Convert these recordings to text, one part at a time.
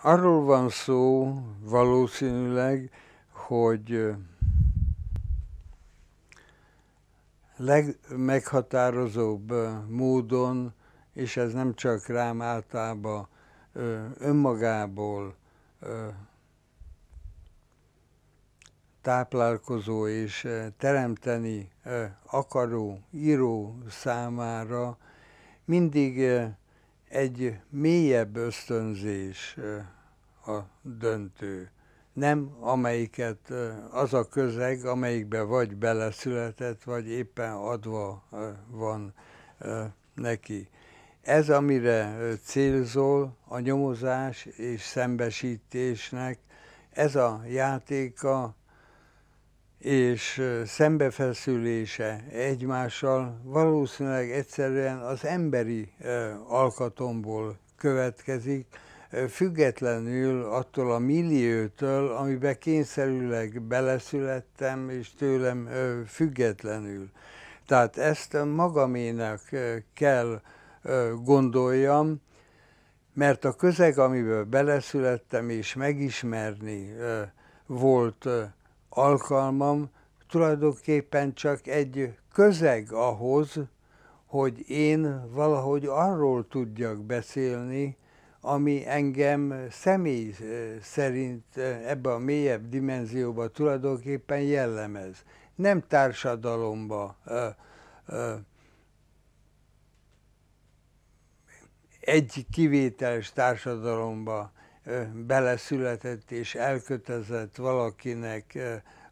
arról van szó valószínűleg, hogy legmeghatározóbb módon, és ez nem csak rám általában önmagából táplálkozó és teremteni akaró író számára mindig egy mélyebb ösztönzés a döntő, nem amelyiket az a közeg, amelyikbe vagy beleszületett, vagy éppen adva van neki. Ez, amire célzol a nyomozás és szembesítésnek, ez a játéka és szembefeszülése egymással valószínűleg egyszerűen az emberi alkatomból következik, függetlenül attól a milliótől, amiben kényszerűleg beleszülettem, és tőlem függetlenül. Tehát ezt magaménak kell gondoljam, mert a közeg, amiből beleszülettem, és megismerni volt alkalmam tulajdonképpen csak egy közeg ahhoz, hogy én valahogy arról tudjak beszélni, ami engem személy eh, szerint eh, ebbe a mélyebb dimenzióba tulajdonképpen jellemez. Nem társadalomba eh, egy kivételes társadalomba beleszületett és elkötezett valakinek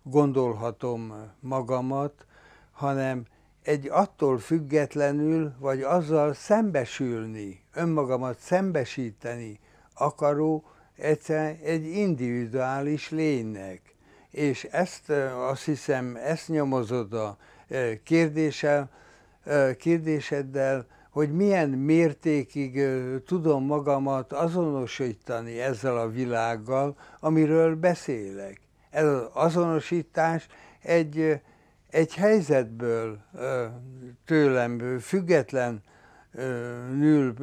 gondolhatom magamat, hanem egy attól függetlenül, vagy azzal szembesülni, önmagamat szembesíteni akaró egyszerűen egy individuális lénynek. És ezt azt hiszem, ezt nyomozod a kérdéssel, kérdéseddel, hogy milyen mértékig tudom magamat azonosítani ezzel a világgal, amiről beszélek. Ez az azonosítás egy, egy helyzetből tőlem nül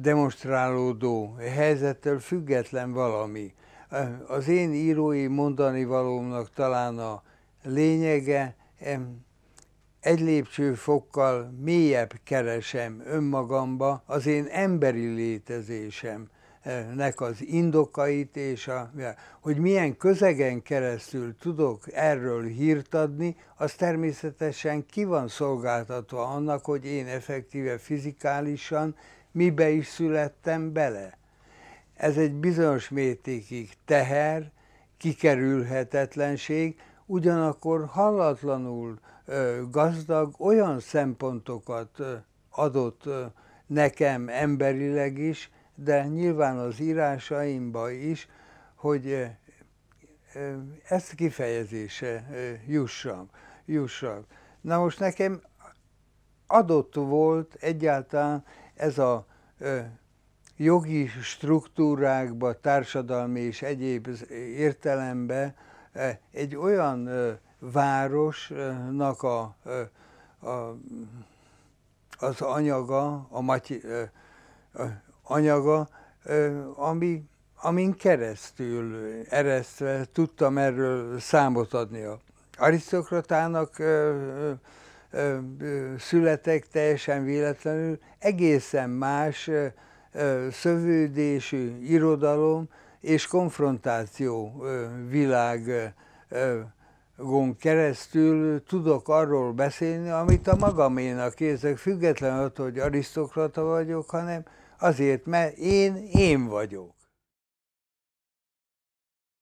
demonstrálódó helyzettől független valami. Az én írói mondani valómnak talán a lényege, egy lépcsőfokkal mélyebb keresem önmagamba az én emberi létezésem, nek az indokait, és a, hogy milyen közegen keresztül tudok erről hírt adni, az természetesen ki van szolgáltatva annak, hogy én effektíve fizikálisan mibe is születtem bele. Ez egy bizonyos mértékig teher, kikerülhetetlenség, ugyanakkor hallatlanul gazdag olyan szempontokat adott nekem emberileg is, de nyilván az írásaimba is, hogy ezt kifejezése jussam, jussak. Na most nekem adott volt egyáltalán ez a jogi struktúrákba, társadalmi és egyéb értelembe egy olyan városnak a, a, az anyaga, a matyi, a, anyaga, ami, amin keresztül eresztve tudtam erről számot adni. A arisztokratának születek teljesen véletlenül, egészen más szövődésű irodalom és konfrontáció világ gon keresztül tudok arról beszélni, amit a magaménak érzek, függetlenül attól, hogy arisztokrata vagyok, hanem azért, mert én én vagyok.